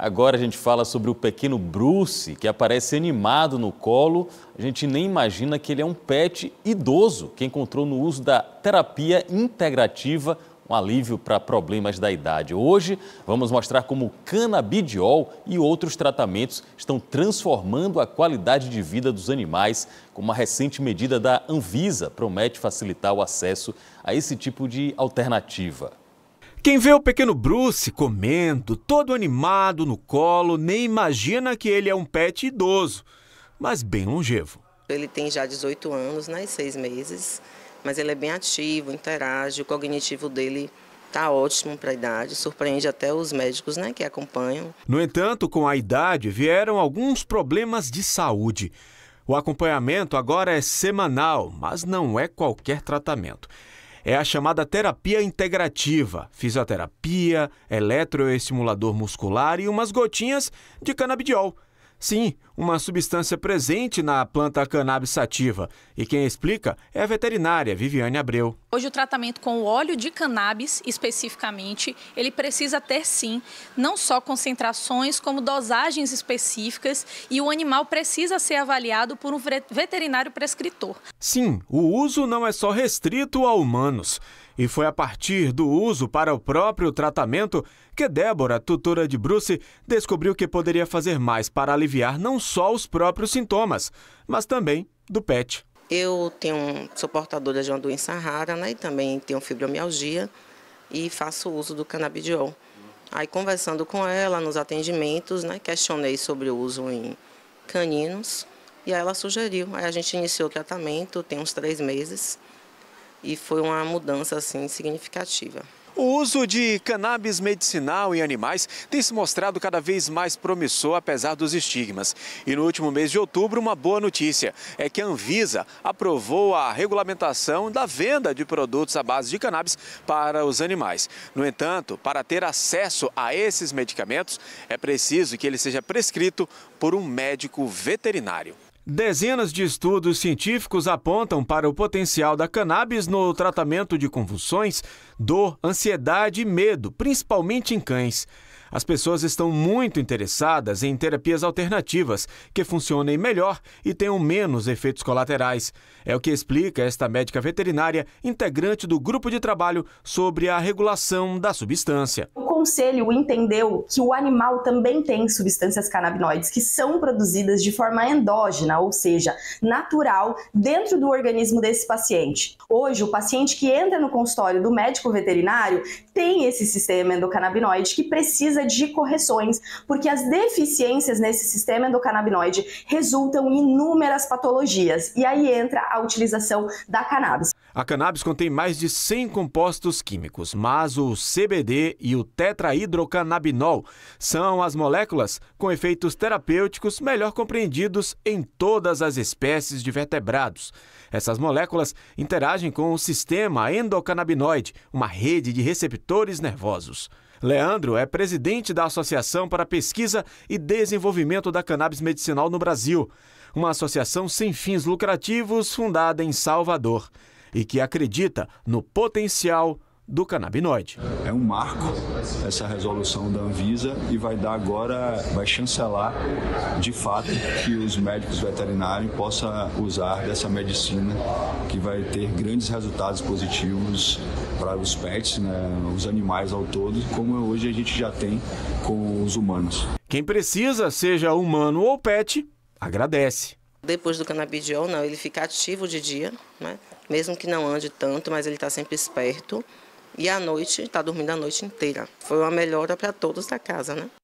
Agora a gente fala sobre o pequeno Bruce, que aparece animado no colo. A gente nem imagina que ele é um pet idoso que encontrou no uso da terapia integrativa um alívio para problemas da idade. Hoje vamos mostrar como o canabidiol e outros tratamentos estão transformando a qualidade de vida dos animais, como uma recente medida da Anvisa promete facilitar o acesso a esse tipo de alternativa. Quem vê o pequeno Bruce comendo, todo animado no colo, nem imagina que ele é um pet idoso, mas bem longevo. Ele tem já 18 anos, né, e 6 meses, mas ele é bem ativo, interage, o cognitivo dele está ótimo para a idade, surpreende até os médicos né, que acompanham. No entanto, com a idade vieram alguns problemas de saúde. O acompanhamento agora é semanal, mas não é qualquer tratamento é a chamada terapia integrativa, fisioterapia, eletroestimulador muscular e umas gotinhas de canabidiol. Sim, uma substância presente na planta cannabis sativa. E quem explica é a veterinária Viviane Abreu. Hoje o tratamento com o óleo de cannabis, especificamente, ele precisa ter sim não só concentrações, como dosagens específicas e o animal precisa ser avaliado por um veterinário prescritor. Sim, o uso não é só restrito a humanos. E foi a partir do uso para o próprio tratamento que Débora, tutora de Bruce, descobriu que poderia fazer mais para aliviar não só os próprios sintomas, mas também do pet. Eu tenho, sou portadora de uma doença rara né, e também tenho fibromialgia e faço uso do canabidiol. Aí conversando com ela nos atendimentos, né, questionei sobre o uso em caninos e aí ela sugeriu. Aí a gente iniciou o tratamento, tem uns três meses e foi uma mudança assim significativa. O uso de cannabis medicinal em animais tem se mostrado cada vez mais promissor, apesar dos estigmas. E no último mês de outubro, uma boa notícia é que a Anvisa aprovou a regulamentação da venda de produtos à base de cannabis para os animais. No entanto, para ter acesso a esses medicamentos, é preciso que ele seja prescrito por um médico veterinário. Dezenas de estudos científicos apontam para o potencial da cannabis no tratamento de convulsões, dor, ansiedade e medo, principalmente em cães. As pessoas estão muito interessadas em terapias alternativas que funcionem melhor e tenham menos efeitos colaterais. É o que explica esta médica veterinária, integrante do grupo de trabalho sobre a regulação da substância conselho entendeu que o animal também tem substâncias canabinoides que são produzidas de forma endógena, ou seja, natural, dentro do organismo desse paciente. Hoje, o paciente que entra no consultório do médico veterinário tem esse sistema endocannabinoide que precisa de correções, porque as deficiências nesse sistema endocannabinoide resultam em inúmeras patologias. E aí entra a utilização da cannabis. A cannabis contém mais de 100 compostos químicos, mas o CBD e o tetra tetrahidrocannabinol. São as moléculas com efeitos terapêuticos melhor compreendidos em todas as espécies de vertebrados. Essas moléculas interagem com o sistema endocannabinoide, uma rede de receptores nervosos. Leandro é presidente da Associação para Pesquisa e Desenvolvimento da Cannabis Medicinal no Brasil, uma associação sem fins lucrativos fundada em Salvador e que acredita no potencial do canabinoide. É um marco essa resolução da Anvisa e vai dar agora, vai chancelar de fato que os médicos veterinários possam usar dessa medicina que vai ter grandes resultados positivos para os pets, né, os animais ao todo, como hoje a gente já tem com os humanos. Quem precisa, seja humano ou pet, agradece. Depois do canabidiol, não, ele fica ativo de dia, né? mesmo que não ande tanto, mas ele está sempre esperto. E à noite, está dormindo a noite inteira. Foi uma melhora para todos da casa, né?